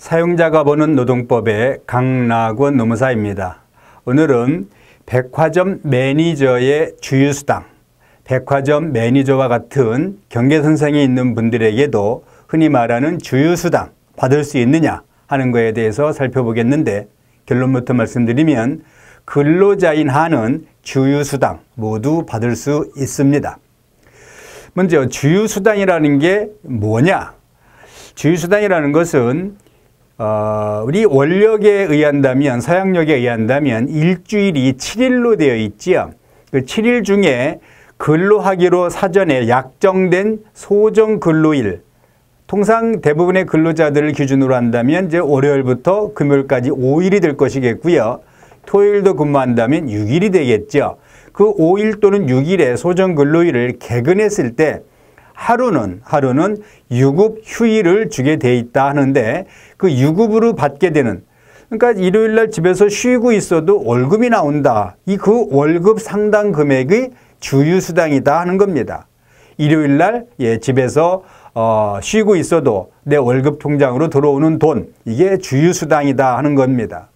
사용자가 보는 노동법의 강락원 노무사입니다. 오늘은 백화점 매니저의 주유수당, 백화점 매니저와 같은 경계선상에 있는 분들에게도 흔히 말하는 주유수당 받을 수 있느냐 하는 것에 대해서 살펴보겠는데 결론부터 말씀드리면 근로자인 한은 주유수당 모두 받을 수 있습니다. 먼저 주유수당이라는 게 뭐냐? 주유수당이라는 것은 어, 우리 원력에 의한다면 서양력에 의한다면 일주일이 7일로 되어 있지요. 그 7일 중에 근로하기로 사전에 약정된 소정 근로일 통상 대부분의 근로자들을 기준으로 한다면 이제 월요일부터 금요일까지 5일이 될 것이겠고요. 토요일도 근무한다면 6일이 되겠죠. 그 5일 또는 6일의 소정 근로일을 개근했을 때 하루는 하루는 유급 휴일을 주게 돼 있다 하는데 그 유급으로 받게 되는 그러니까 일요일 날 집에서 쉬고 있어도 월급이 나온다. 이 그 월급 상당 금액이 주유 수당이다 하는 겁니다. 일요일 날 예, 집에서 어, 쉬고 있어도 내 월급 통장으로 들어오는 돈 이게 주유 수당이다 하는 겁니다.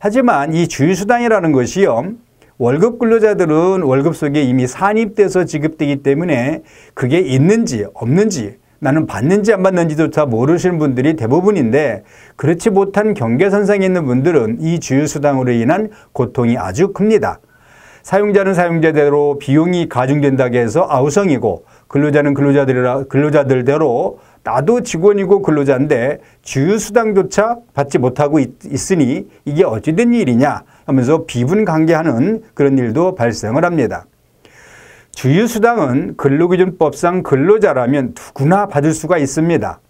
하지만 이 주유 수당이라는 것이요. 월급 근로자들은 월급 속에 이미 산입돼서 지급되기 때문에 그게 있는지 없는지 나는 받는지 안 받는지조차 모르시는 분들이 대부분인데 그렇지 못한 경계선상에 있는 분들은 이 주휴수당으로 인한 고통이 아주 큽니다. 사용자는 사용자대로 비용이 가중된다고 해서 아우성이고 근로자는 근로자들이라, 근로자들대로 나도 직원이고 근로자인데 주휴수당조차 받지 못하고 있, 으니 이게 어찌된 일이냐 하면서 비분관계하는 그런 일도 발생을 합니다. 주휴수당은 근로기준법상 근로자라면 누구나 받을 수가 있습니다.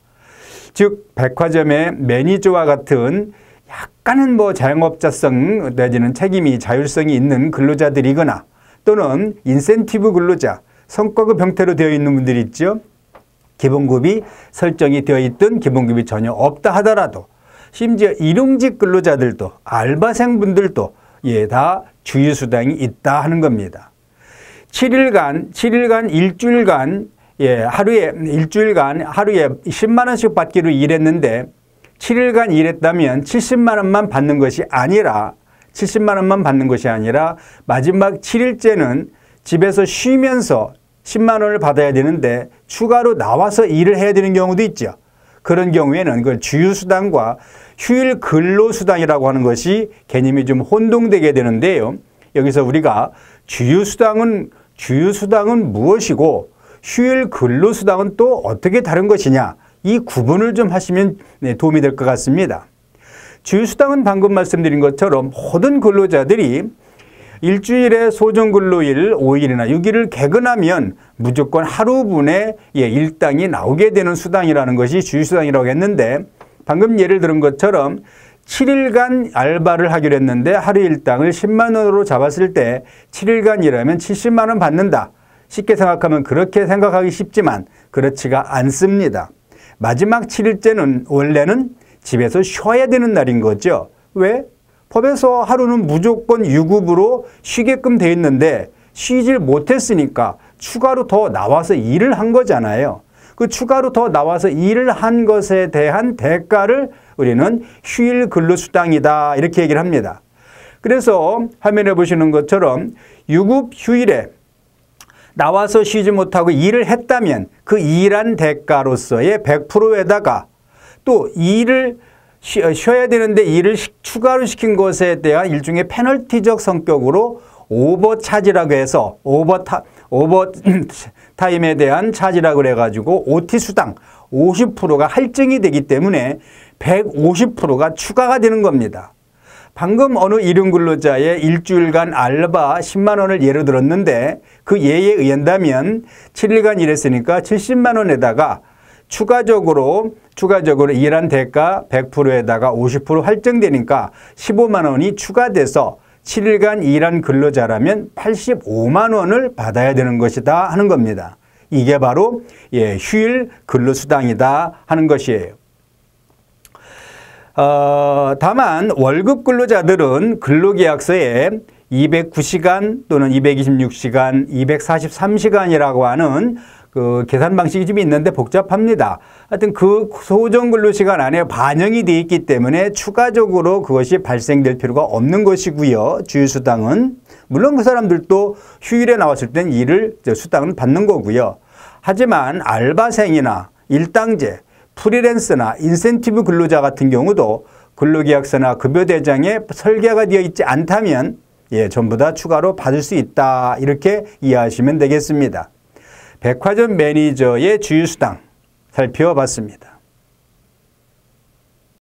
즉 백화점의 매니저와 같은 약간은 뭐 자영업자성 내지는 책임이 자율성이 있는 근로자들이거나 또는 인센티브 근로자, 성과급 형태로 되어 있는 분들이 있죠. 기본급이 설정이 되어 있든 기본급이 전혀 없다 하더라도 심지어 일용직 근로자들도 알바생분들도 예, 다 주휴수당이 있다 하는 겁니다. 7일간, 7일간, 일주일간, 예, 하루에, 일주일간 하루에 10만원씩 받기로 일했는데 7일간 일했다면 70만원만 받는 것이 아니라 70만원만 받는 것이 아니라 마지막 7일째는 집에서 쉬면서 10만 원을 받아야 되는데 추가로 나와서 일을 해야 되는 경우도 있죠. 그런 경우에는 그걸 주휴수당과 휴일 근로수당이라고 하는 것이 개념이 좀 혼동되게 되는데요. 여기서 우리가 주휴수당은 주휴수당은 무엇이고 휴일 근로수당은 또 어떻게 다른 것이냐 이 구분을 좀 하시면 네, 도움이 될 것 같습니다. 주휴수당은 방금 말씀드린 것처럼 모든 근로자들이 일주일에 소정근로일 5일이나 6일을 개근하면 무조건 하루분의 예, 일당이 나오게 되는 수당이라는 것이 주휴수당이라고 했는데 방금 예를 들은 것처럼 7일간 알바를 하기로 했는데 하루 일당을 10만 원으로 잡았을 때 7일간 일하면 70만 원 받는다. 쉽게 생각하면 그렇게 생각하기 쉽지만 그렇지가 않습니다. 마지막 7일째는 원래는 집에서 쉬어야 되는 날인 거죠. 왜? 법에서 하루는 무조건 유급으로 쉬게끔 돼 있는데 쉬질 못했으니까 추가로 더 나와서 일을 한 거잖아요. 그 추가로 더 나와서 일을 한 것에 대한 대가를 우리는 휴일 근로수당이다 이렇게 얘기를 합니다. 그래서 화면에 보시는 것처럼 유급 휴일에 나와서 쉬지 못하고 일을 했다면 그 일한 대가로서의 100%에다가 또 일을 어, 쉬어야 되는데 일을 추가로 시킨 것에 대한 일종의 페널티적 성격으로 오버 차지라고 해서 오버 타 오버 타임에 대한 차지라고 그래 가지고 OT 수당 50%가 할증이 되기 때문에 150%가 추가가 되는 겁니다. 방금 어느 일용 근로자의 일주일간 알바 10만 원을 예로 들었는데 그 예에 의한다면 7일간 일했으니까 70만 원에다가 추가적으로 추가적으로 일한 대가 100%에다가 50% 할증되니까 15만 원이 추가돼서 7일간 일한 근로자라면 85만 원을 받아야 되는 것이다 하는 겁니다. 이게 바로 예, 휴일 근로수당이다 하는 것이에요. 어, 다만 월급 근로자들은 근로계약서에 209시간 또는 226시간, 243시간이라고 하는 그 계산 방식이 좀 있는데 복잡합니다. 하여튼 그 소정 근로 시간 안에 반영이 돼 있기 때문에 추가적으로 그것이 발생될 필요가 없는 것이고요. 주휴 수당은 물론 그 사람들도 휴일에 나왔을 땐 일을 수당은 받는 거고요. 하지만 알바생이나 일당제, 프리랜서나 인센티브 근로자 같은 경우도 근로계약서나 급여대장에 설계가 되어 있지 않다면 예, 전부 다 추가로 받을 수 있다. 이렇게 이해하시면 되겠습니다. 백화점 매니저의 주유수당 살펴봤습니다.